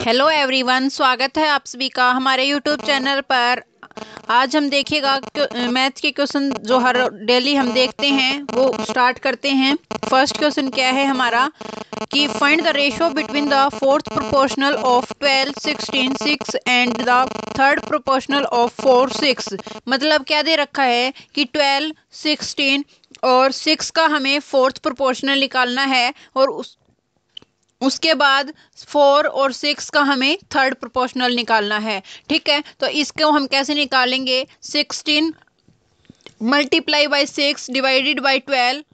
Hello everyone स्वागत है आप सभी का हमारे यूट्यूब चैनल पर आज हम देखेगा मैथ के क्वेश्चन जो हर डेली हम देखते हैं वो स्टार्ट करते हैं फर्स्ट क्वेश्चन क्या है हमारा कि find the ratio between the fourth proportional of twelve sixteen six and the third proportional of four six मतलब क्या दे रखा है कि ट्वेल्व सिक्सटीन और सिक्स का हमें फोर्थ प्रोपोर्शनल निकालना है और उस उसके बाद फोर और सिक्स का हमें थर्ड प्रोपोर्शनल निकालना है ठीक है तो इसको हम कैसे निकालेंगे sixteen multiply by six divided by twelve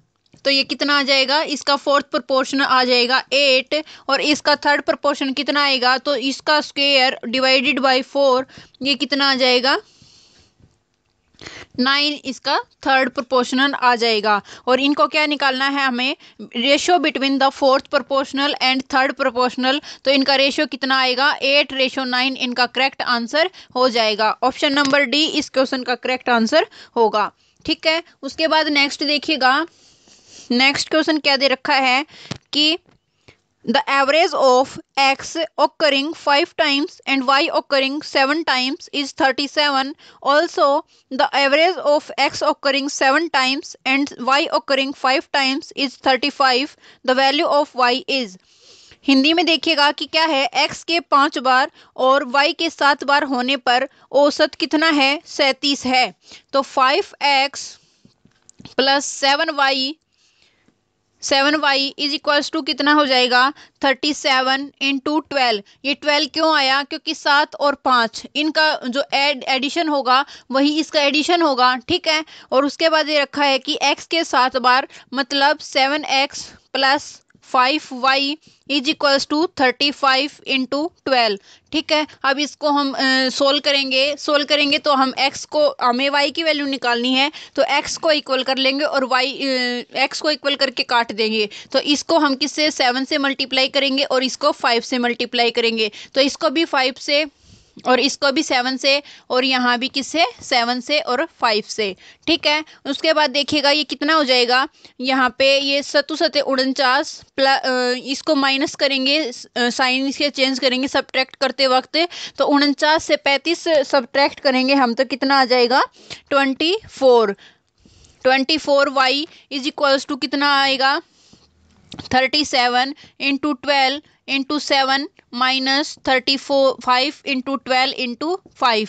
तो ये कितना आ जाएगा इसका फोर्थ प्रोपोर्शन आ जाएगा एट और इसका थर्ड प्रोपोर्शन कितना आएगा तो इसका स्क्वेयर डिवाइडेड बाई फोर ये कितना आ जाएगा नाइन इसका थर्ड प्रोपोर्शनल आ जाएगा और इनको क्या निकालना है हमें ratio between the fourth proportional and third proportional तो इनका रेशियो कितना आएगा एट रेशो नाइन इनका करेक्ट आंसर हो जाएगा ऑप्शन नंबर डी इस क्वेश्चन का करेक्ट आंसर होगा ठीक है उसके बाद नेक्स्ट देखिएगा नेक्स्ट क्वेश्चन क्या दे रखा है कि the average of x occurring 5 times and y occurring 7 times is 37 also the average of x occurring 7 times and y occurring 5 times is 35 the value of y is Hindi में देखिएगा कि क्या है x के पाँच बार और y के सात बार होने पर औसत कितना है सैंतीस है तो 5x X plus seven Y seven Y is equals to कितना हो जाएगा थर्टी सेवन इंटू ट्वेल्व ये ट्वेल्व क्यों आया क्योंकि सात और पाँच इनका जो एड एडिशन होगा वही इसका एडिशन होगा ठीक है और उसके बाद ये रखा है कि एक्स के सात बार मतलब seven X plus five Y is equals to thirty five into twelve ठीक है अब इसको हम सोल्व करेंगे सोल्व करेंगे तो हम एक्स को हमें वाई की वैल्यू निकालनी है तो एक्स को इक्वल कर लेंगे और वाई एक्स को इक्वल करके काट देंगे तो इसको हम किससे सेवन से मल्टीप्लाई करेंगे और इसको फाइव से मल्टीप्लाई करेंगे तो इसको भी फाइव से और इसको भी सेवन से और यहाँ भी किससे सेवन से और फाइव से ठीक है उसके बाद देखिएगा ये कितना हो जाएगा यहाँ पे ये सतु सतह उनचास इसको माइनस करेंगे साइन इसके चेंज करेंगे सब्ट्रैक्ट करते वक्त तो उनचास से पैंतीस सब्ट्रैक्ट करेंगे हम तो कितना आ जाएगा twenty four twenty four Y is equals to कितना आएगा thirty seven into twelve into seven minus thirty four five into twelve into five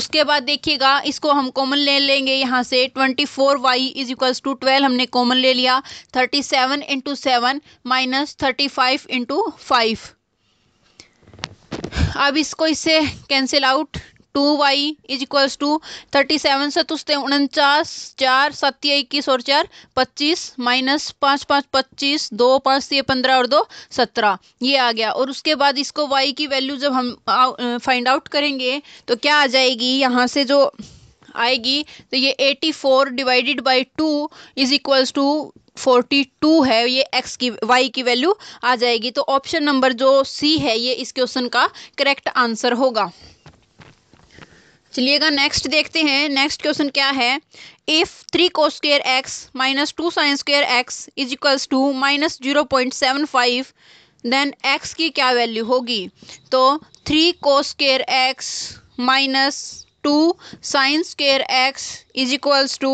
उसके बाद देखिएगा इसको हम कॉमन ले लेंगे यहाँ से twenty four Y is equals to twelve हमने कॉमन ले लिया thirty seven into seven minus thirty five into five अब इसको इससे cancel out two Y is equals to thirty seven सतुस्ते उनचास चार सात इक्कीस और चार पच्चीस माइनस पाँच पाँच पच्चीस दो पाँच ये पंद्रह और दो सत्रह ये आ गया और उसके बाद इसको वाई की वैल्यू जब हम फाइंड आउट करेंगे तो क्या आ जाएगी यहाँ से जो आएगी तो ये eighty four divided by two is equals to forty two है ये एक्स की वाई की वैल्यू आ जाएगी तो ऑप्शन नंबर जो सी है ये इस क्वेश्चन का करेक्ट आंसर होगा चलिएगा नेक्स्ट देखते हैं नेक्स्ट क्वेश्चन क्या है इफ थ्री को square X minus two sine square x is equals to minus zero point seven five then X की क्या वैल्यू होगी तो थ्री को square X minus two sine square x is equals to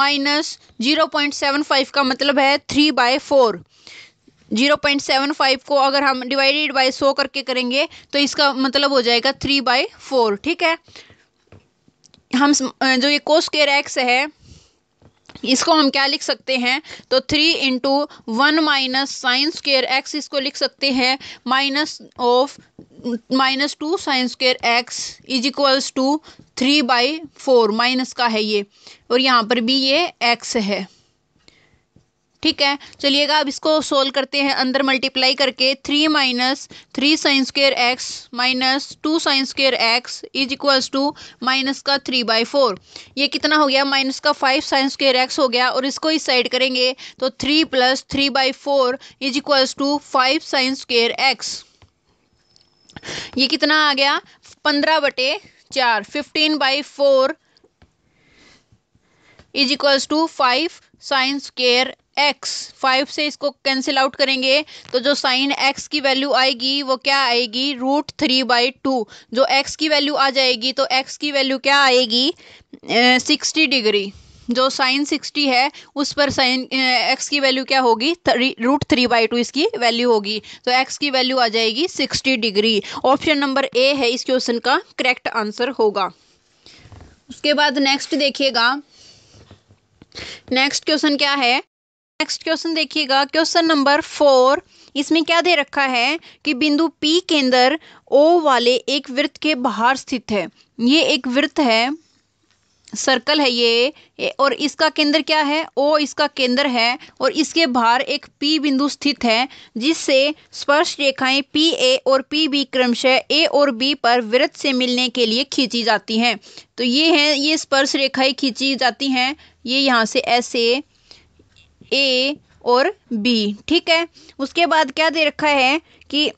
minus zero point seven five का मतलब है three by four zero point seven five को अगर हम डिवाइडेड बाय सो करके करेंगे तो इसका मतलब हो जाएगा थ्री बाय फोर ठीक है हम जो ये कोस के एक्स है इसको हम क्या लिख सकते हैं तो three into one minus sine square x इसको लिख सकते हैं minus of minus two sine square x is equals to three by four minus का है ये और यहाँ पर भी ये एक्स है ठीक है चलिएगा अब इसको सोल्व करते हैं अंदर मल्टीप्लाई करके three minus three sine square x minus two sine square x is equals to minus का थ्री बाई फोर ये कितना हो गया माइनस का फाइव साइंस स्केयर एक्स हो गया और इसको इस साइड करेंगे तो three plus three by four is equals to five sine square x ये कितना आ गया पंद्रह बटे चार fifteen by four is equals to five sine square x five से इसको कैंसिल आउट करेंगे तो जो साइन एक्स की वैल्यू आएगी वो क्या आएगी रूट थ्री बाई टू जो एक्स की वैल्यू आ जाएगी तो एक्स की वैल्यू क्या आएगी सिक्सटी डिग्री जो साइन सिक्सटी है उस पर साइन एक्स की वैल्यू क्या होगी three root three by two इसकी वैल्यू होगी तो एक्स की वैल्यू आ जाएगी sixty degree option number A है इस क्वेश्चन का करेक्ट आंसर होगा उसके बाद नेक्स्ट देखिएगा नेक्स्ट क्वेश्चन क्या है नेक्स्ट क्वेश्चन देखिएगा क्वेश्चन नंबर फोर इसमें क्या दे रखा है कि बिंदु पी के अंदर वाले एक वृत्त के बाहर स्थित है ये एक वृत्त है सर्कल है ये और इसका केंद्र क्या है ओ इसका केंद्र है और इसके बाहर एक पी बिंदु स्थित है जिससे स्पर्श रेखाएं पी ए और पी बी क्रमशः ए और बी पर वृत्त से मिलने के लिए खींची जाती हैं तो ये हैं ये स्पर्श रेखाएं खींची जाती हैं ये यहाँ से ऐसे ए और बी ठीक है उसके बाद क्या दे रखा है कि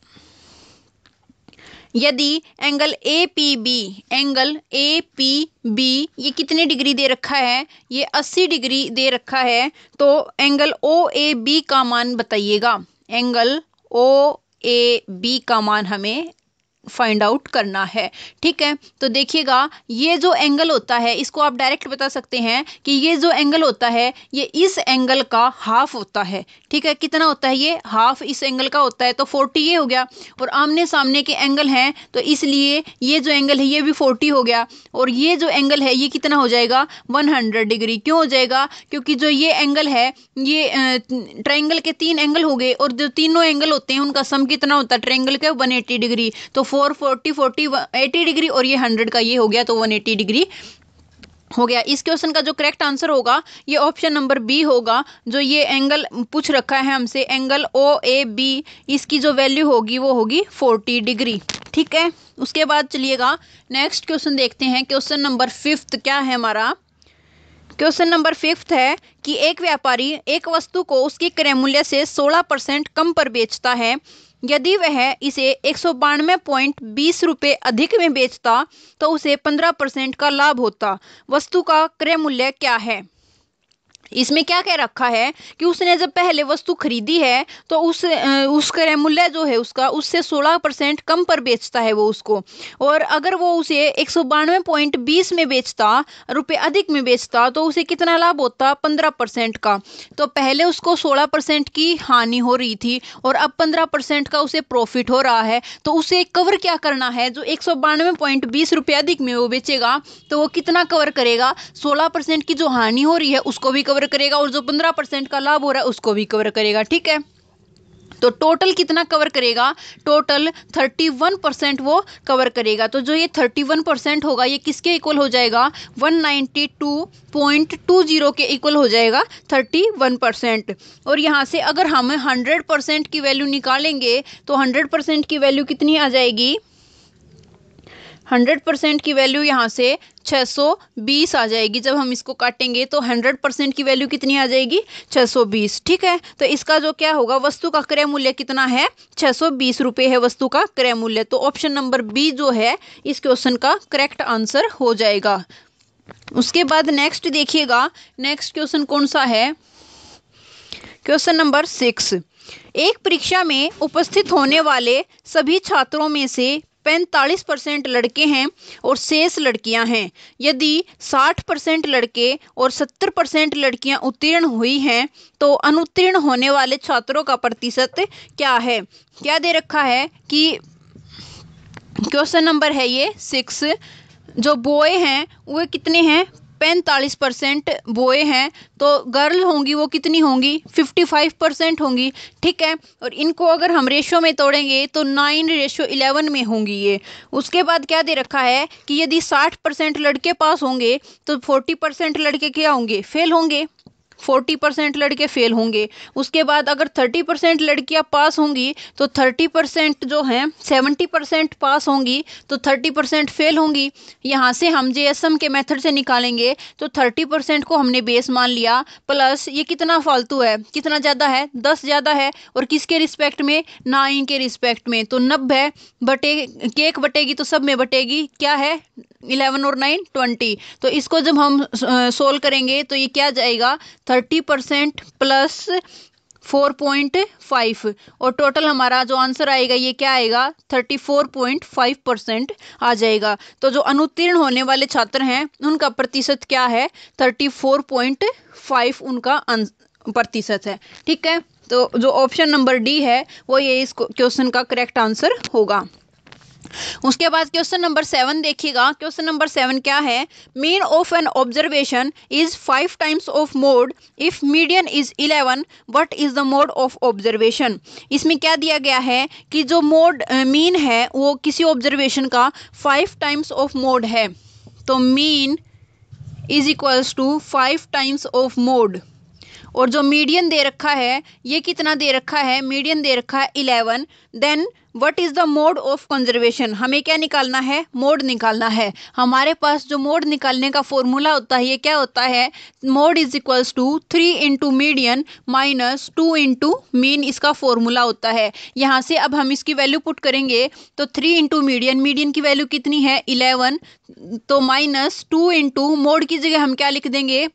यदि angle A P B angle A P B ये कितने डिग्री दे रखा है ये 80 डिग्री दे रखा है तो एंगल ओ ए बी का मान बताइएगा एंगल ओ ए बी का मान हमें फाइंड आउट करना है ठीक है तो देखिएगा ये जो एंगल होता है इसको आप डायरेक्ट बता सकते हैं कि ये जो एंगल होता है ये इस एंगल का हाफ होता है ठीक है कितना होता है ये हाफ इस एंगल का होता है तो फोर्टी ये हो गया और आमने सामने के एंगल हैं तो इसलिए ये जो एंगल है ये भी फोर्टी हो गया और ये जो एंगल है ये कितना हो जाएगा वन हंड्रेड डिग्री क्यों हो जाएगा क्योंकि जो ये एंगल है ये ट्राइंगल के तीन एंगल हो गए और जो तीनों एंगल होते हैं उनका सम कितना होता है ट्राइंगल का वन एटी डिग्री तो four forty forty eighty degree और ये हंड्रेड का ये हो गया तो वन एटी डिग्री हो गया इस क्वेश्चन का जो करेक्ट आंसर होगा ये ऑप्शन नंबर बी होगा जो ये एंगल पूछ रखा है हमसे एंगल ओ ए बी इसकी जो वैल्यू होगी वो होगी फोर्टी डिग्री ठीक है उसके बाद चलिएगा नेक्स्ट क्वेश्चन देखते हैं क्वेश्चन नंबर फिफ्थ क्या है हमारा क्वेश्चन नंबर फिफ्थ है कि एक व्यापारी एक वस्तु को उसके क्रय मूल्य से सोलह परसेंट कम पर बेचता है यदि वह इसे एक सौ बानवे पॉइंट बीस रुपये अधिक में बेचता तो उसे पंद्रह परसेंट का लाभ होता वस्तु का क्रय मूल्य क्या है इसमें क्या कह रखा है कि उसने जब पहले वस्तु खरीदी है तो उस उस क्रय मूल्य जो है उसका उससे 16 परसेंट कम पर बेचता है वो उसको और अगर वो उसे एक पॉइंट बीस में बेचता रुपये अधिक में बेचता तो उसे कितना लाभ होता 15 परसेंट का तो पहले उसको 16 परसेंट की हानि हो रही थी और अब 15 परसेंट का उसे प्रॉफिट हो रहा है तो उसे कवर क्या करना है जो एक पॉइंट बीस रुपये अधिक में वो बेचेगा तो वो कितना कवर करेगा सोलह परसेंट की जो हानि हो रही है उसको भी कवर कवर करेगा और जो पंद्रह परसेंट का लाभ हो रहा है उसको भी कवर करेगा ठीक है तो टोटल कितना कवर करेगा टोटल 31 परसेंट वो कवर करेगा तो जो ये 31 परसेंट होगा ये किसके इक्वल हो जाएगा 192.20 के इक्वल हो जाएगा 31 परसेंट और यहाँ से अगर हम 100 परसेंट की वैल्यू निकालेंगे तो 100 परसेंट की वैल्यू कितनी आ जाएगी हंड्रेड परसेंट की वैल्यू यहाँ से 620 आ जाएगी जब हम इसको काटेंगे तो 100 परसेंट की वैल्यू कितनी आ जाएगी 620 ठीक है तो इसका जो क्या होगा वस्तु का क्रय मूल्य कितना है 620 रुपए है वस्तु का क्रय मूल्य तो ऑप्शन नंबर बी जो है इस क्वेश्चन का करेक्ट आंसर हो जाएगा उसके बाद नेक्स्ट देखिएगा नेक्स्ट क्वेश्चन कौन सा है क्वेश्चन नंबर सिक्स एक परीक्षा में उपस्थित होने वाले सभी छात्रों में से पैंतालीस परसेंट लड़के हैं और शेष लड़कियां हैं यदि साठ परसेंट लड़के और सत्तर परसेंट लड़कियां उत्तीर्ण हुई हैं तो अनुत्तीर्ण होने वाले छात्रों का प्रतिशत क्या है क्या दे रखा है कि क्वेश्चन नंबर है ये सिक्स जो बॉय हैं वे कितने हैं पैंतालीस परसेंट बोए हैं तो गर्ल होंगी वो कितनी होंगी फिफ्टी फाइव परसेंट होंगी ठीक है और इनको अगर हम रेशो में तोड़ेंगे तो नाइन रेशो इलेवन में होंगी ये उसके बाद क्या दे रखा है कि यदि साठ परसेंट लड़के पास होंगे तो फोर्टी परसेंट लड़के क्या होंगे फेल होंगे फोर्टी परसेंट लड़के फेल होंगे उसके बाद अगर थर्टी परसेंट लड़कियाँ पास होंगी तो थर्टी परसेंट जो हैं सेवेंटी परसेंट पास होंगी तो थर्टी परसेंट फेल होंगी यहाँ से हम जे एस एम के मेथड से निकालेंगे तो थर्टी परसेंट को हमने बेस मान लिया प्लस ये कितना फालतू है कितना ज़्यादा है दस ज़्यादा है और किसके रिस्पेक्ट में नाइन के रिस्पेक्ट में तो नब्बे बटे केक बटेगी तो सब में बटेगी क्या है इलेवन और नाइन ट्वेंटी तो इसको जब हम सोल्व करेंगे तो ये क्या जाएगा thirty percent plus four point five और टोटल हमारा जो आंसर आएगा ये क्या आएगा thirty four point five percent आ जाएगा तो जो अनुत्तीर्ण होने वाले छात्र हैं उनका प्रतिशत क्या है थर्टी फोर पॉइंट फाइव उनका अं-, प्रतिशत है ठीक है तो जो ऑप्शन नंबर डी है वो ये इस क्वेश्चन का करेक्ट आंसर होगा उसके बाद क्वेश्चन नंबर सेवन देखिएगा क्वेश्चन नंबर सेवन क्या है mean of an observation is five times of mode if median is eleven what is the mode of observation इसमें क्या दिया गया है कि जो मोड मीन uh, है वो किसी ऑब्जर्वेशन का फाइव टाइम्स ऑफ मोड है तो mean is equals to five times of mode और जो मीडियन दे रखा है ये कितना दे रखा है मीडियन दे रखा है eleven then what is the mode of conservation हमें क्या निकालना है मोड निकालना है हमारे पास जो मोड निकालने का फॉर्मूला होता है ये क्या होता है mode is equals to three into median minus two into mean इसका फॉर्मूला होता है यहाँ से अब हम इसकी वैल्यू पुट करेंगे तो थ्री इंटू मीडियन मीडियन की वैल्यू कितनी है इलेवन तो माइनस टू इंटू मोड की जगह हम क्या लिख देंगे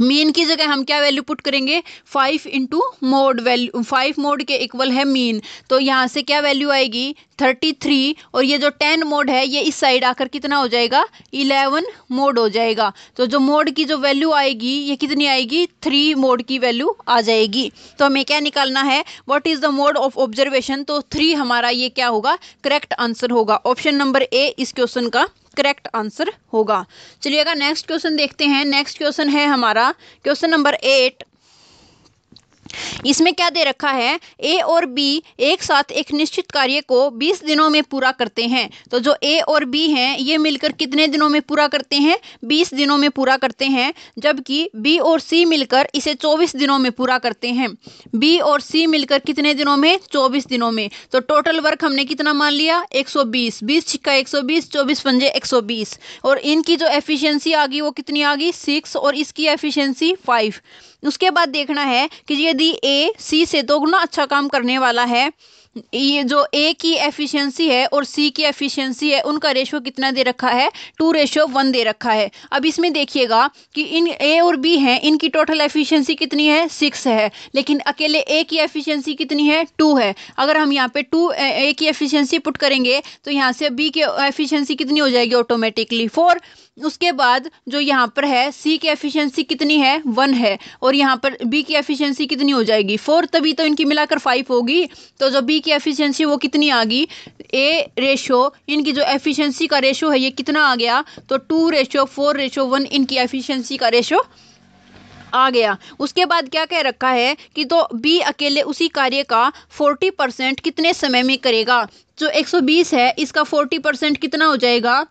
मीन की जगह हम क्या वैल्यू पुट करेंगे five into mode value five mode के इक्वल है मीन तो यहाँ से क्या वैल्यू आएगी थर्टी थ्री और ये जो टेन मोड है ये इस साइड आकर कितना हो जाएगा इलेवन मोड हो जाएगा तो जो मोड की जो वैल्यू आएगी ये कितनी आएगी थ्री मोड की वैल्यू आ जाएगी तो हमें क्या निकालना है what is the mode of observation तो थ्री हमारा ये क्या होगा करेक्ट आंसर होगा ऑप्शन नंबर ए इस क्वेश्चन का करेक्ट आंसर होगा चलिएगा नेक्स्ट क्वेश्चन देखते हैं नेक्स्ट क्वेश्चन है हमारा क्वेश्चन नंबर एट इसमें क्या दे रखा है ए और बी एक साथ एक निश्चित कार्य को 20 दिनों में पूरा करते हैं तो जो ए और बी हैं ये मिलकर कितने दिनों में पूरा करते हैं 20 दिनों में पूरा करते हैं जबकि बी और सी मिलकर इसे 24 दिनों में पूरा करते हैं बी और सी मिलकर कितने दिनों में 24 दिनों में तो टोटल वर्क हमने कितना मान लिया 120 बीस छिक्का एक 24 पंजे एक और इनकी जो एफिशियंसी आ गई वो कितनी आ गई सिक्स और इसकी एफिशियंसी फाइव उसके बाद देखना है कि यदि ए सी से दोगुना तो अच्छा काम करने वाला है ये जो ए की एफिशिएंसी है और सी की एफिशिएंसी है उनका रेशो कितना दे रखा है टू रेशो वन दे रखा है अब इसमें देखिएगा कि इन ए और बी हैं इनकी टोटल एफिशिएंसी कितनी है सिक्स है लेकिन अकेले ए की एफिशिएंसी कितनी है टू है अगर हम यहाँ पे टू ए की एफिशिएंसी पुट करेंगे तो यहाँ से बी की एफिशियंसी कितनी हो जाएगी ऑटोमेटिकली फोर उसके बाद जो यहाँ पर है सी की एफिशिएंसी कितनी है वन है और यहाँ पर बी की एफिशिएंसी कितनी हो जाएगी फोर तभी तो इनकी मिलाकर फाइव होगी तो जो बी की एफिशिएंसी वो कितनी आ गई ए रेशो इनकी जो एफिशिएंसी का रेशो है ये कितना आ गया तो two ratio four ratio one इनकी एफिशिएंसी का रेशो आ गया उसके बाद क्या कह रखा है कि तो बी अकेले उसी कार्य का फोर्टी परसेंट कितने समय में करेगा जो एक सौ बीस है इसका फोर्टी परसेंट कितना हो जाएगा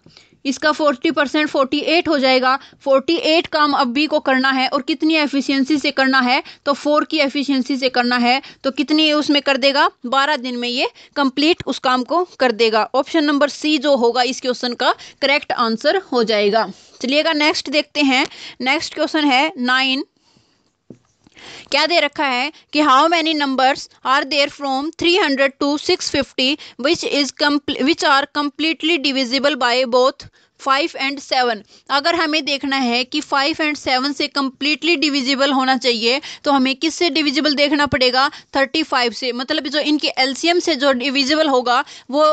इसका फोर्टी परसेंट फोर्टी एट हो जाएगा फोर्टी एट काम अब बी को करना है और कितनी एफिशिएंसी से करना है तो फोर की एफिशिएंसी से करना है तो कितनी उसमें कर देगा बारह दिन में ये कंप्लीट उस काम को कर देगा ऑप्शन नंबर सी जो होगा इस क्वेश्चन का करेक्ट आंसर हो जाएगा चलिएगा नेक्स्ट देखते हैं नेक्स्ट क्वेश्चन है नाइन क्या दे रखा है कि how many numbers are there from 300 to six fifty which is which are completely divisible by both five and seven अगर हमें देखना है कि फाइव एंड सेवन से कम्प्लीटली डिविजिबल होना चाहिए तो हमें किस से डिविजिबल देखना पड़ेगा थर्टी फाइव से मतलब जो इनके एलसीएम से जो डिविजिबल होगा वो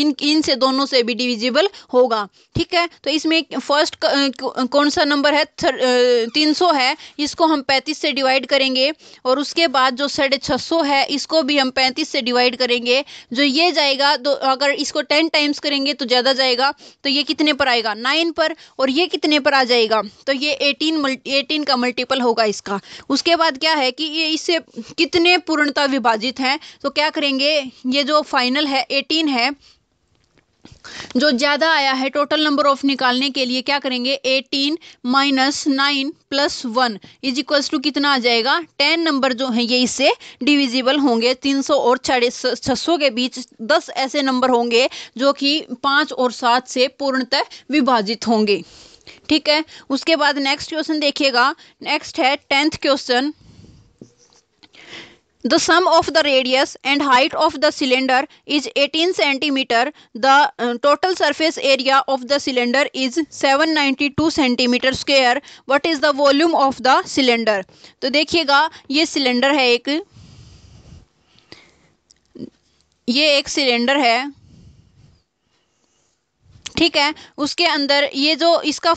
इन इन से दोनों से भी डिविजिबल होगा ठीक है तो इसमें फर्स्ट कौन सा नंबर है तीन सौ है इसको हम पैंतीस से डिवाइड करेंगे और उसके बाद जो साढ़े छः सौ है इसको भी हम पैंतीस से डिवाइड करेंगे जो ये जाएगा तो अगर इसको टेन टाइम्स करेंगे तो ज़्यादा जाएगा तो ये कितने पर आएगा नाइन पर और ये कितने पर आ जाएगा तो ये एटीन एटीन का मल्टीपल होगा इसका उसके बाद क्या है कि ये इससे कितने पूर्णता विभाजित हैं तो क्या करेंगे ये जो फाइनल है एटीन है जो ज्यादा आया है टोटल नंबर ऑफ निकालने के लिए क्या करेंगे eighteen minus nine plus one is equals to कितना आ जाएगा टेन नंबर जो है ये इससे डिविजिबल होंगे तीन सौ और साढ़े छः के बीच दस ऐसे नंबर होंगे जो कि पाँच और सात से पूर्णतः विभाजित होंगे ठीक है उसके बाद नेक्स्ट क्वेश्चन देखिएगा नेक्स्ट है tenth question The sum of the radius and height of the cylinder is 18 centimeter. The uh, total surface area of the cylinder is 792 centimeter square. What is the volume of the cylinder? तो देखिएगा ये cylinder है एक ये एक cylinder है ठीक है उसके अंदर ये जो इसका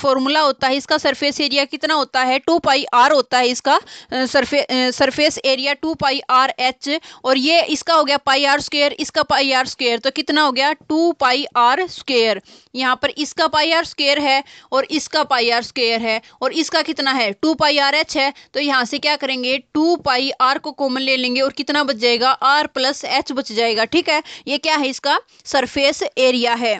फॉर्मूला होता है इसका सरफेस एरिया कितना होता है टू पाई आर होता है इसका surface surface area two pi r h और ये इसका हो गया पाई आर स्क्वेयर इसका पाई आर स्क्वेयर तो कितना हो गया टू पाई आर स्क्वेयर यहाँ पर इसका पाई आर स्क्वेयर है और इसका पाई आर स्क्वेयर है और इसका कितना है टू पाई आर एच है तो यहाँ से क्या करेंगे टू पाई आर को कॉमन ले लेंगे और कितना बच जाएगा आर प्लस एच बच जाएगा ठीक है ये क्या है इसका सरफेस एरिया है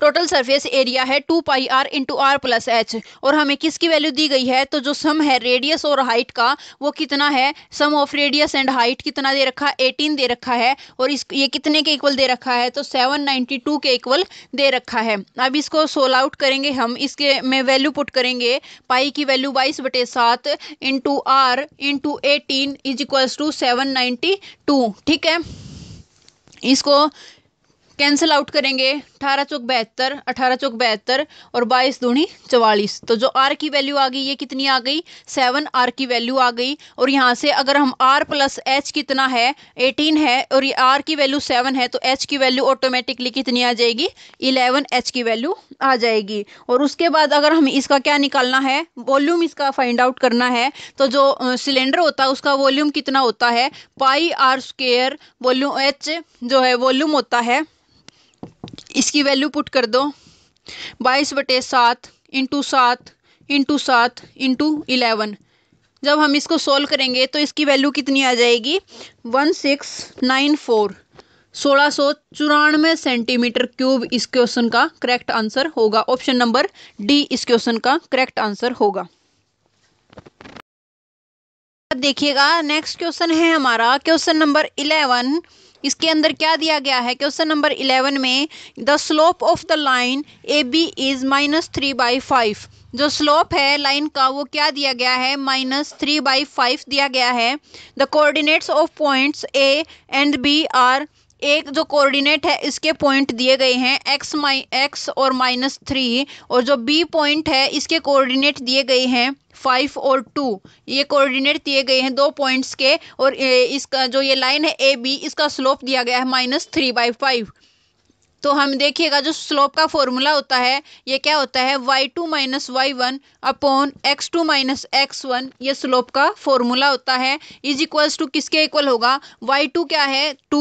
टोटल सरफेस एरिया है two pi r into r plus h और हमें किसकी वैल्यू दी गई है तो जो सम है रेडियस और हाइट का वो कितना है sum of radius and height कितना दे रखा है एटीन दे रखा है और इस ये कितने के इक्वल दे रखा है तो सेवन नाइन्टी टू के इक्वल दे रखा है अब इसको सोल आउट करेंगे हम इसके में वैल्यू पुट करेंगे पाई की वैल्यू बाईस बटे सात into r into eighteen is equals to seven ninety two ठीक है इसको कैंसिल आउट करेंगे अठारह चौक बहत्तर अठारह चौक बहत्तर और बाईस दूनी चवालीस तो जो आर की वैल्यू आ गई ये कितनी आ गई सेवन आर की वैल्यू आ गई और यहाँ से अगर हम आर प्लस एच कितना है एटीन है और ये आर की वैल्यू सेवन है तो एच की वैल्यू ऑटोमेटिकली कितनी आ जाएगी इलेवन एच की वैल्यू आ जाएगी और उसके बाद अगर हम इसका क्या निकालना है वॉल्यूम इसका फाइंड आउट करना है तो जो सिलेंडर होता है उसका वॉल्यूम कितना होता है pi r square volume h जो है वॉल्यूम होता है इसकी वैल्यू पुट कर दो बाईस बटे सात इंटू सात इंटू सात इंटू इलेवन जब हम इसको सोल्व करेंगे तो इसकी वैल्यू कितनी आ जाएगी वन सिक्स नाइन फोर सोलह सौ चौरानवे सेंटीमीटर क्यूब इस क्वेश्चन का करेक्ट आंसर होगा ऑप्शन नंबर डी इस क्वेश्चन का करेक्ट आंसर होगा देखिएगा नेक्स्ट क्वेश्चन है हमारा क्वेश्चन नंबर इलेवन इसके अंदर क्या दिया गया है क्वेश्चन नंबर इलेवन में the slope of the line A B is minus three by five जो स्लोप है लाइन का वो क्या दिया गया है माइनस थ्री बाई फाइव दिया गया है the coordinates of points A and B are एक जो कोऑर्डिनेट है इसके पॉइंट दिए गए हैं एक्स माइ एक्स और माइनस थ्री और जो बी पॉइंट है इसके कोऑर्डिनेट दिए गए हैं फाइव और टू ये कोऑर्डिनेट दिए गए हैं दो पॉइंट्स के और इसका जो ये लाइन है ए बी इसका स्लोप दिया गया है माइनस थ्री बाई फाइव तो हम देखिएगा जो स्लोप का फॉर्मूला होता है ये क्या होता है y two minus y one upon x two minus x one ये स्लोप का फॉर्मूला होता है इज इक्वल्स टू किसके इक्वल होगा वाई टू क्या है टू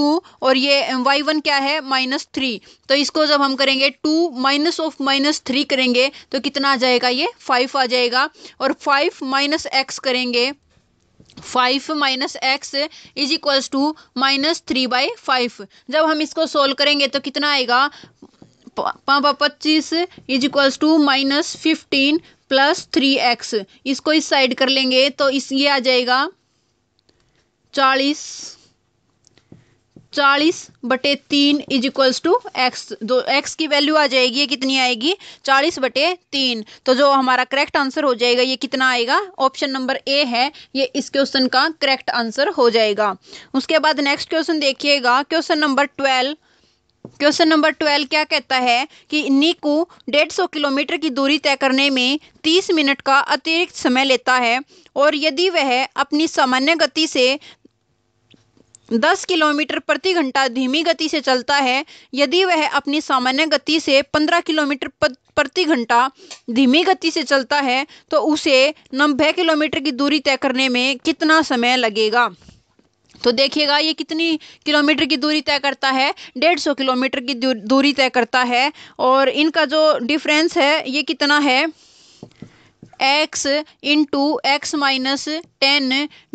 और ये वाई वन क्या है माइनस थ्री तो इसको जब हम करेंगे two minus of minus three करेंगे तो कितना आ जाएगा ये फाइव आ जाएगा और फाइव माइनस एक्स करेंगे five minus x is equals to minus three by five जब हम इसको सोल्व करेंगे तो कितना आएगा पच्चीस is equals to minus fifteen plus three x इसको इस साइड कर लेंगे तो इस ये आ जाएगा चालीस चालीस बटे तीन इज इक्वल्स टू एक्स दो एक्स की वैल्यू आ जाएगी ये कितनी आएगी चालीस बटे तीन तो जो हमारा करेक्ट आंसर हो जाएगा ये कितना आएगा ऑप्शन नंबर ए है ये इस क्वेश्चन का करेक्ट आंसर हो जाएगा उसके बाद नेक्स्ट क्वेश्चन देखिएगा question number twelve question number twelve क्या कहता है कि नीकू डेढ़ सौ किलोमीटर की दूरी तय करने में तीस मिनट का अतिरिक्त समय लेता है और यदि वह अपनी सामान्य गति से दस किलोमीटर प्रति घंटा धीमी गति से चलता है यदि वह अपनी सामान्य गति से पंद्रह किलोमीटर प्रति घंटा धीमी गति से चलता है तो उसे नब्बे किलोमीटर की दूरी तय करने में कितना समय लगेगा तो देखिएगा ये कितनी किलोमीटर की दूरी तय करता है डेढ़ सौ किलोमीटर की दूरी तय करता है और इनका जो डिफरेंस है ये कितना है x into x minus ten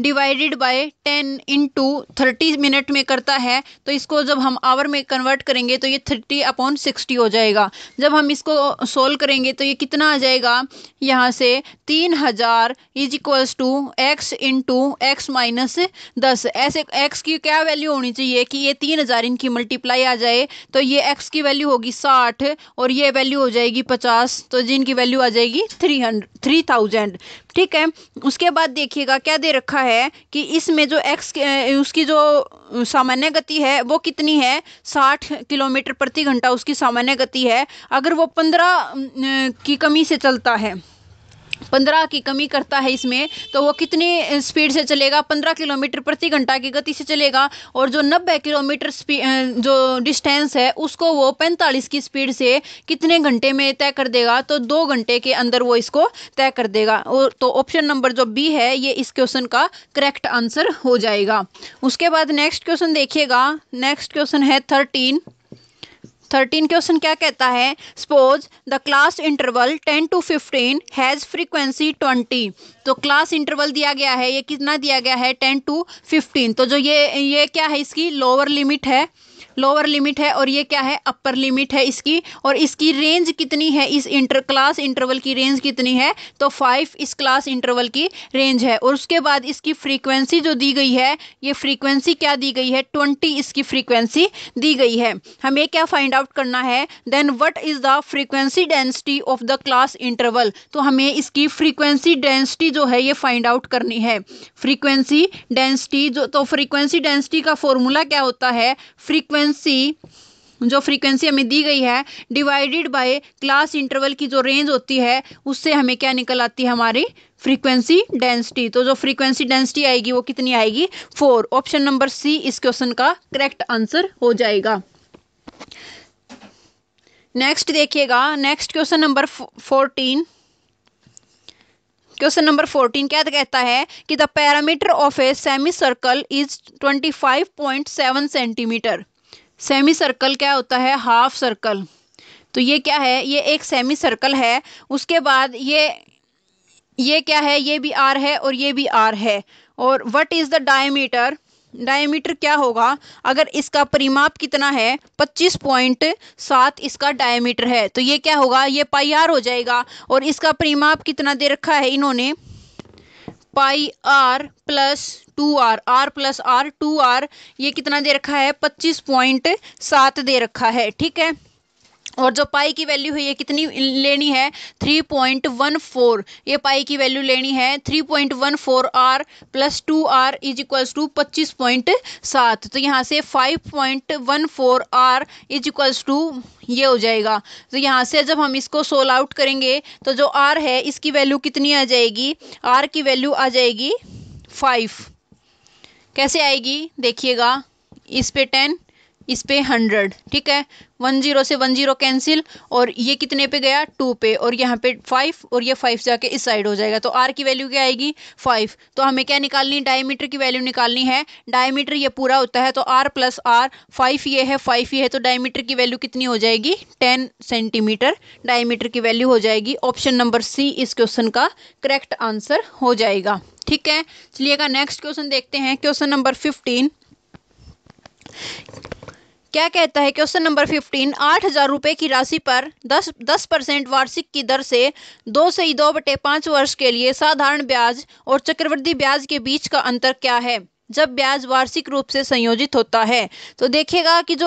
divided by ten into thirty minute में करता है तो इसको जब हम आवर में कन्वर्ट करेंगे तो ये थर्टी अपॉन सिक्सटी हो जाएगा जब हम इसको सोल्व करेंगे तो ये कितना आ जाएगा यहाँ से तीन हज़ार is equals to x into x minus दस ऐसे एक्स की क्या वैल्यू होनी चाहिए कि ये तीन हज़ार इनकी मल्टीप्लाई आ जाए तो ये एक्स की वैल्यू होगी साठ और ये वैल्यू हो जाएगी पचास तो जिनकी वैल्यू आ जाएगी three hundred three three thousand ठीक है उसके बाद देखिएगा क्या दे रखा है कि इसमें जो एक्स उसकी जो सामान्य गति है वो कितनी है साठ किलोमीटर प्रति घंटा उसकी सामान्य गति है अगर वो पंद्रह की कमी से चलता है पंद्रह की कमी करता है इसमें तो वो कितनी स्पीड से चलेगा पंद्रह किलोमीटर प्रति घंटा की गति से चलेगा और जो नब्बे किलोमीटर जो डिस्टेंस है उसको वो पैंतालीस की स्पीड से कितने घंटे में तय कर देगा तो दो घंटे के अंदर वो इसको तय कर देगा और तो ऑप्शन नंबर जो बी है ये इस क्वेश्चन का करेक्ट आंसर हो जाएगा उसके बाद नेक्स्ट क्वेश्चन देखिएगा नेक्स्ट क्वेश्चन है थर्टीन थर्टीन क्वेश्चन क्या कहता है suppose the class interval ten to fifteen has frequency twenty तो क्लास इंटरवल दिया गया है ये कितना दिया गया है टेन टू फिफ्टीन तो जो ये ये क्या है इसकी लोअर लिमिट है लोअर लिमिट है और ये क्या है अपर लिमिट है इसकी और इसकी रेंज कितनी है इस इंटर क्लास इंटरवल की रेंज कितनी है तो फाइव इस क्लास इंटरवल की रेंज है और उसके बाद इसकी फ्रीक्वेंसी जो दी गई है ये फ्रीक्वेंसी क्या दी गई है ट्वेंटी इसकी फ्रीक्वेंसी दी गई है हमें क्या फाइंड आउट करना है then what is the frequency density of the class interval तो हमें इसकी फ्रीक्वेंसी डेंसिटी जो है ये फाइंड आउट करनी है फ्रीक्वेंसी डेंसिटी जो तो फ्रीक्वेंसी डेंसिटी का फॉर्मूला क्या होता है फ्रीक्वेंसी फ्रीक्वेंसी जो फ्रीक्वेंसी हमें दी गई है डिवाइडेड बाय क्लास इंटरवल की जो रेंज होती है उससे हमें क्या निकल आती है हमारी फ्रीक्वेंसी डेंसिटी तो जो फ्रीक्वेंसी डेंसिटी आएगी वो कितनी आएगी फोर ऑप्शन नंबर सी इस क्वेश्चन का करेक्ट आंसर हो जाएगा नेक्स्ट देखिएगा next question number fourteen question number fourteen क्या कहता है कि the parameter of a semi circle is twenty five point seven centimetre semi circle क्या होता है हाफ सर्कल तो ये क्या है ये एक सेमी सर्कल है उसके बाद ये ये क्या है ये भी आर है और ये भी आर है और what is the diameter diameter क्या होगा अगर इसका परिमाप कितना है पच्चीस पॉइंट सात इसका डायमीटर है तो ये क्या होगा ये पाई आर हो जाएगा और इसका परिमाप कितना दे रखा है इन्होंने pi r plus two r r plus r two r ये कितना दे रखा है पच्चीस पॉइंट सात दे रखा है ठीक है और जो पाई की वैल्यू है ये कितनी लेनी है 3.14 ये पाई की वैल्यू लेनी है 3.14 r plus two r is equals to पच्चीस पॉइंट सात तो यहाँ से 5.14 आर इज इक्वल्स टू ये हो जाएगा तो यहाँ से जब हम इसको सोल आउट करेंगे तो जो आर है इसकी वैल्यू कितनी आ जाएगी आर की वैल्यू आ जाएगी फाइव कैसे आएगी देखिएगा इस पे टेन इस पर हंड्रेड ठीक है वन जीरो से वन जीरो कैंसिल और ये कितने पे गया टू पे और यहाँ पे फाइव और ये फाइव जाके इस साइड हो जाएगा तो आर की वैल्यू क्या आएगी फाइव तो हमें क्या निकालनी है डायमीटर की वैल्यू निकालनी है डायमीटर ये पूरा होता है तो आर प्लस आर फाइव ये है फाइव ये है तो डायमीटर की वैल्यू कितनी हो जाएगी टेन सेंटीमीटर डायमीटर की वैल्यू हो जाएगी ऑप्शन नंबर सी इस क्वेश्चन का करेक्ट आंसर हो जाएगा ठीक है चलिएगा नेक्स्ट क्वेश्चन देखते हैं क्वेश्चन नंबर फिफ्टीन क्या कहता है क्वेश्चन नंबर फिफ्टीन आठ हजार रुपये की राशि पर दस दस परसेंट वार्षिक की दर से दो से दो बटे पाँच वर्ष के लिए साधारण ब्याज और चक्रवृद्धि ब्याज के बीच का अंतर क्या है जब ब्याज वार्षिक रूप से संयोजित होता है तो देखिएगा कि जो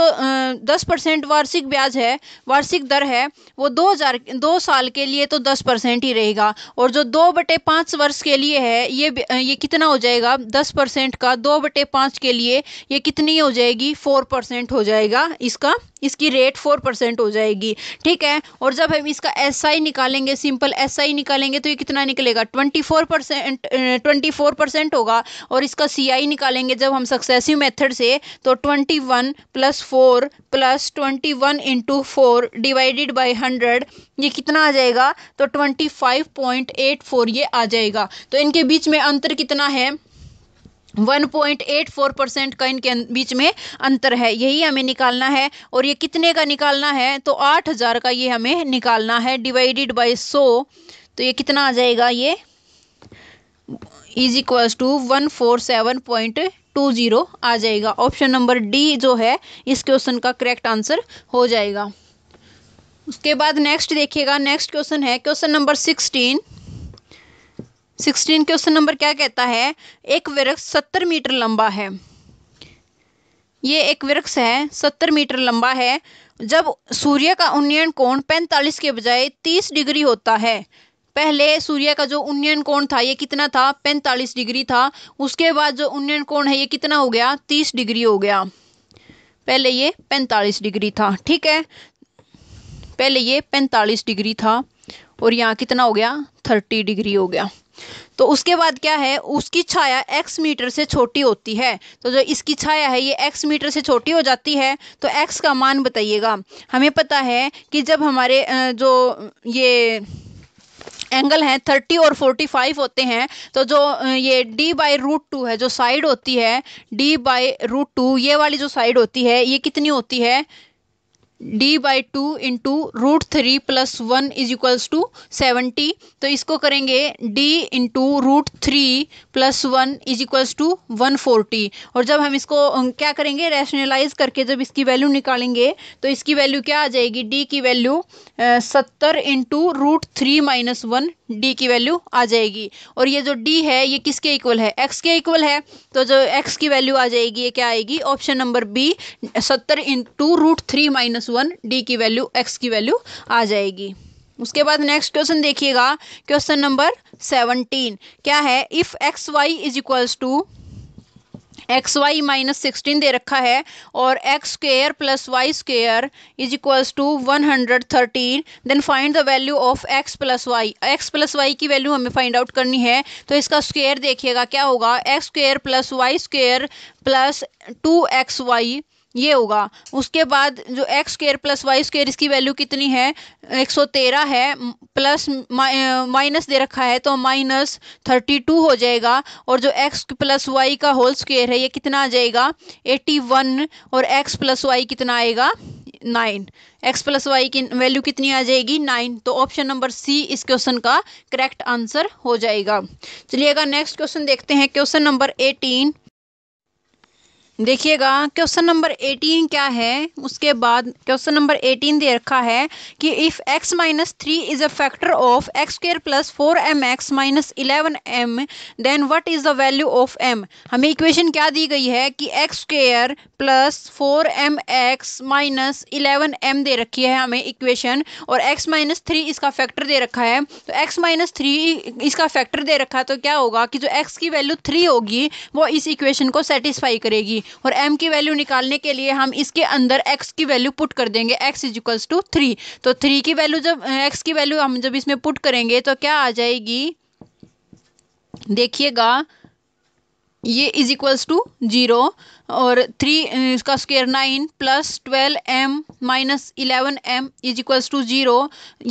दस परसेंट वार्षिक ब्याज है वार्षिक दर है वो दो हजार दो साल के लिए तो दस परसेंट ही रहेगा और जो दो बटे पाँच वर्ष के लिए है ये ये कितना हो जाएगा दस परसेंट का दो बटे पाँच के लिए ये कितनी हो जाएगी फोर परसेंट हो जाएगा इसका इसकी रेट फोर परसेंट हो जाएगी ठीक है और जब हम इसका एस आई निकालेंगे सिंपल एस आई निकालेंगे तो ये कितना निकलेगा twenty four percent twenty four percent होगा और इसका सी आई निकालेंगे जब हम सक्सेसिव मेथड से तो twenty one plus four plus twenty one into four divided by hundred ये कितना आ जाएगा तो twenty five point eight four ये आ जाएगा तो इनके बीच में अंतर कितना है 1.84 परसेंट का इनके अं-, बीच में अंतर है यही हमें निकालना है और ये कितने का निकालना है तो 8000 का ये हमें निकालना है डिवाइडेड बाय 100 तो ये कितना आ जाएगा ये is equals to one four seven point two zero आ जाएगा ऑप्शन नंबर डी जो है इस क्वेश्चन का करेक्ट आंसर हो जाएगा उसके बाद नेक्स्ट देखिएगा नेक्स्ट क्वेश्चन है question number sixteen sixteen question number क्या कहता है एक वृक्ष सत्तर मीटर लंबा है ये एक वृक्ष है सत्तर मीटर लंबा है जब सूर्य का उन्नयन कोण पैंतालीस के बजाय तीस डिग्री होता है पहले सूर्य का जो उन्नयन कोण था ये कितना था पैंतालीस डिग्री था उसके बाद जो उन्नयन कोण है ये कितना हो गया तीस डिग्री हो गया पहले ये पैंतालीस डिग्री था ठीक है पहले ये पैंतालीस डिग्री था और यहाँ कितना हो गया थर्टी डिग्री हो गया तो उसके बाद क्या है उसकी छाया एक्स मीटर से छोटी होती है तो जो इसकी छाया है ये एक्स मीटर से छोटी हो जाती है तो एक्स का मान बताइएगा हमें पता है कि जब हमारे जो ये एंगल हैं थर्टी और फोर्टी फाइव होते हैं तो जो ये डी बाई रूट टू है जो साइड होती है डी बाई रूट टू ये वाली जो साइड होती है ये कितनी होती है d by two into root three plus one is equals to seventy तो इसको करेंगे d into root three plus one is equals to one forty और जब हम इसको क्या करेंगे रैशनलाइज करके जब इसकी वैल्यू निकालेंगे तो इसकी वैल्यू क्या आ जाएगी डी की वैल्यू सत्तर into root three minus one D की वैल्यू आ जाएगी और ये जो डी है ये किसके इक्वल है एक्स के इक्वल है तो जो एक्स की वैल्यू आ जाएगी ये क्या आएगी ऑप्शन नंबर बी सत्तर into root three minus one D की वैल्यू एक्स की वैल्यू आ जाएगी उसके बाद नेक्स्ट क्वेश्चन देखिएगा क्वेश्चन नंबर सेवनटीन क्या है if x y is equals to x y minus sixteen दे रखा है और x square plus y square is equals to one hundred thirteen then find the value of x plus y x plus y की value हमें find out करनी है तो इसका स्क्वेयर देखिएगा क्या होगा x square plus y square plus two x y ये होगा उसके बाद जो x square plus y square इसकी वैल्यू कितनी है 113 है प्लस माइनस दे रखा है तो माइनस 32 हो जाएगा और जो एक्स प्लस वाई का होल स्क्वेयर है ये कितना आ जाएगा 81 और एक्स प्लस वाई कितना आएगा नाइन एक्स प्लस वाई की वैल्यू कितनी आ जाएगी नाइन तो ऑप्शन नंबर सी इस क्वेश्चन का करेक्ट आंसर हो जाएगा चलिएगा नेक्स्ट क्वेश्चन देखते हैं क्वेश्चन नंबर एटीन देखिएगा क्वेश्चन नंबर 18 क्या है उसके बाद क्वेश्चन नंबर 18 दे रखा है कि if x minus three is a factor of x square plus four m x minus eleven m then what is the value of m हमें equation क्या दी गई है कि x square plus four m x minus eleven m दे रखी है हमें इक्वेशन और x माइनस थ्री इसका फैक्टर दे रखा है तो x माइनस थ्री इसका फैक्टर दे रखा है तो क्या होगा कि जो x की वैल्यू थ्री होगी वो इस इक्वेशन को सेटिस्फाई करेगी होगी और एम की वैल्यू निकालने के लिए हम इसके अंदर एक्स की वैल्यू पुट कर देंगे एक्स इज टू थ्री तो थ्री की वैल्यू जब एक्स की वैल्यू हम जब इसमें पुट करेंगे तो क्या आ जाएगी देखिएगा ये इज इक्वल्स टू जीरो और थ्री इसका square nine plus twelve m minus eleven m is equals to zero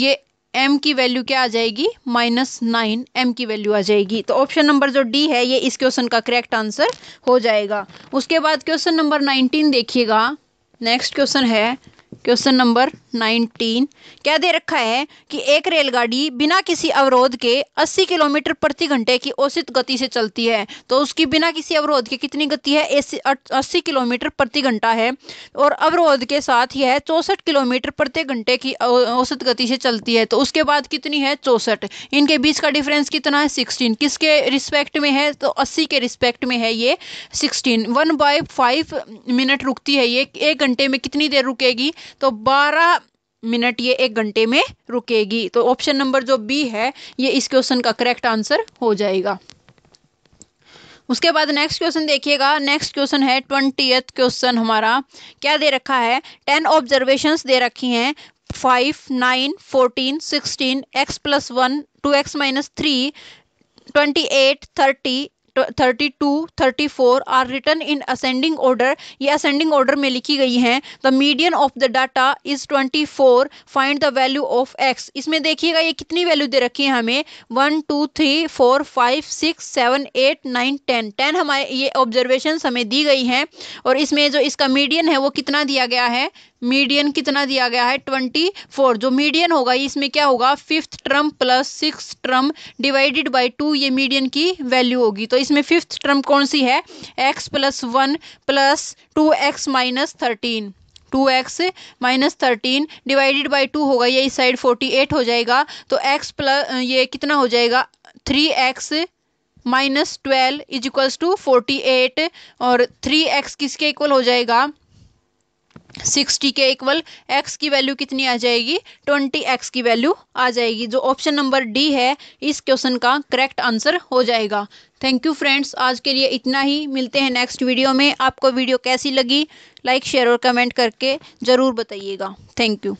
ये एम की वैल्यू क्या आ जाएगी माइनस नाइन एम की वैल्यू आ जाएगी तो ऑप्शन नंबर जो डी है ये इस क्वेश्चन का करेक्ट आंसर हो जाएगा उसके बाद क्वेश्चन नंबर नाइनटीन देखिएगा नेक्स्ट क्वेश्चन है क्वेश्चन नंबर 19 क्या दे रखा है कि एक रेलगाड़ी बिना किसी अवरोध के 80 किलोमीटर प्रति घंटे की औसत गति से चलती है तो उसकी बिना किसी अवरोध के कितनी गति है 80 किलोमीटर प्रति घंटा है और अवरोध के साथ यह चौंसठ किलोमीटर प्रति घंटे की औसत गति से चलती है तो उसके बाद कितनी है चौंसठ इनके बीच का डिफरेंस कितना है सिक्सटीन किसके रिस्पेक्ट में है तो अस्सी के रिस्पेक्ट में है ये sixteen one by five minute रुकती है ये एक घंटे में कितनी देर रुकेगी तो बारह मिनट ये एक घंटे में रुकेगी तो ऑप्शन नंबर जो बी है ये इस क्वेश्चन का करेक्ट आंसर हो जाएगा उसके बाद नेक्स्ट क्वेश्चन देखिएगा नेक्स्ट क्वेश्चन है ट्वेंटी क्वेश्चन हमारा क्या दे रखा है टेन ऑब्जर्वेशन दे रखी हैं five nine fourteen sixteen x plus one two x minus three twenty eight thirty thirty two thirty four are return in ascending order ये असेंडिंग ऑर्डर में लिखी गई हैं the median of the data is twenty four find the value of x इसमें देखिएगा ये कितनी value दे रखी है हमें one two three four five six seven eight nine ten ten हमारे ये ऑब्जर्वेशन हमें दी गई हैं और इसमें जो इसका मीडियन है वो कितना दिया गया है मीडियन कितना दिया गया है ट्वेंटी फोर जो मीडियन होगा इसमें क्या होगा fifth term plus six term divided by two ये मीडियन की वैल्यू होगी तो इसमें फिफ्थ ट्रम कौन सी है x plus one plus two x minus thirteen two x minus thirteen divided by two होगा ये इस साइड फोर्टी एट हो जाएगा तो एक्स प्लस ये कितना हो जाएगा three x minus twelve is equals to forty eight और थ्री एक्स किसके इक्वल हो जाएगा सिक्सटी के इक्वल एक्स की वैल्यू कितनी आ जाएगी ट्वेंटी एक्स की वैल्यू आ जाएगी जो ऑप्शन नंबर डी है इस क्वेश्चन का करेक्ट आंसर हो जाएगा थैंक यू फ्रेंड्स आज के लिए इतना ही मिलते हैं नेक्स्ट वीडियो में आपको वीडियो कैसी लगी लाइक शेयर और कमेंट करके ज़रूर बताइएगा थैंक यू